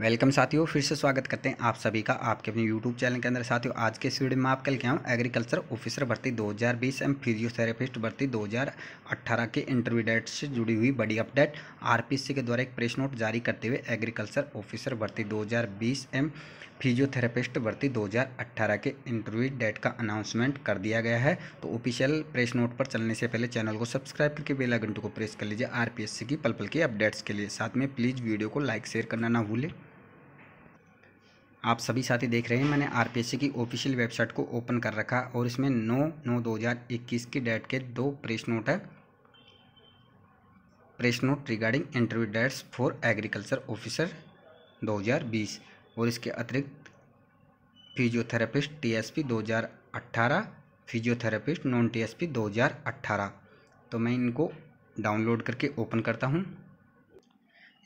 welcome साथियों फिर से स्वागत करते हैं आप सभी का आपके अपने यूट्यूब चैनल के अंदर साथियों आज के इस वीडियो में आप कल क्या हूँ एग्रीकल्चर ऑफिसर भर्ती 2020 एम फिजियोथेरेपिस्ट भर्ती 2018 के इंटरव्यू डेट से जुड़ी हुई बड़ी अपडेट आरपीसी के द्वारा एक प्रेस नोट जारी करते हुए एग्रीकल्चर ऑफिसर भर्ती दो एम फिजियोथेरेपिस्ट भर्ती 2018 के इंटरव्यू डेट का अनाउंसमेंट कर दिया गया है तो ऑफिशियल प्रेस नोट पर चलने से पहले चैनल को सब्सक्राइब करके बेल आइकन को प्रेस कर लीजिए आरपीएससी की पल पल की अपडेट्स के लिए साथ में प्लीज़ वीडियो को लाइक शेयर करना ना भूलें आप सभी साथी देख रहे हैं मैंने आरपीएससी की ऑफिशियल वेबसाइट को ओपन कर रखा और इसमें नौ नौ दो की डेट के दो प्रेस नोट है press note regarding interview dates for agriculture officer 2020 और इसके अतिरिक्त physiotherapist TSP 2018 physiotherapist non TSP 2018 तो मैं इनको डाउनलोड करके ओपन करता हूँ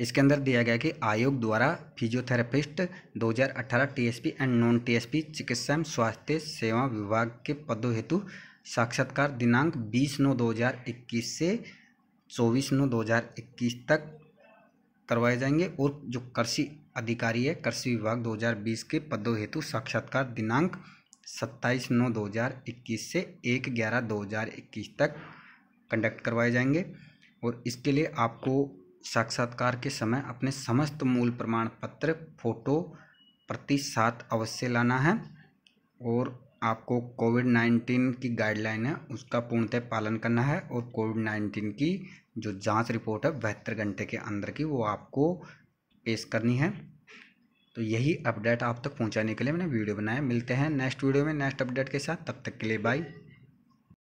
इसके अंदर दिया गया कि आयोग द्वारा physiotherapist 2018 TSP and non TSP चिकित्सा एवं स्वास्थ्य सेवा विभाग के पदों हेतु साक्षात्कार दिनांक 20 नौ 2021 से 24 नौ 2021 तक करवाए जाएंगे और जो कृषि अधिकारी है कृषि विभाग 2020 के पदों हेतु साक्षात्कार दिनांक 27 नौ 2021 से 1 ग्यारह 2021 तक कंडक्ट करवाए जाएंगे और इसके लिए आपको साक्षात्कार के समय अपने समस्त मूल प्रमाण पत्र फोटो प्रति साथ अवश्य लाना है और आपको कोविड नाइन्टीन की गाइडलाइन है उसका पूर्णतः पालन करना है और कोविड नाइन्टीन की जो जांच रिपोर्ट है बहत्तर घंटे के अंदर की वो आपको पेश करनी है तो यही अपडेट आप तक पहुंचाने के लिए मैंने वीडियो बनाया मिलते हैं नेक्स्ट वीडियो में नेक्स्ट अपडेट के साथ तब तक के लिए बाई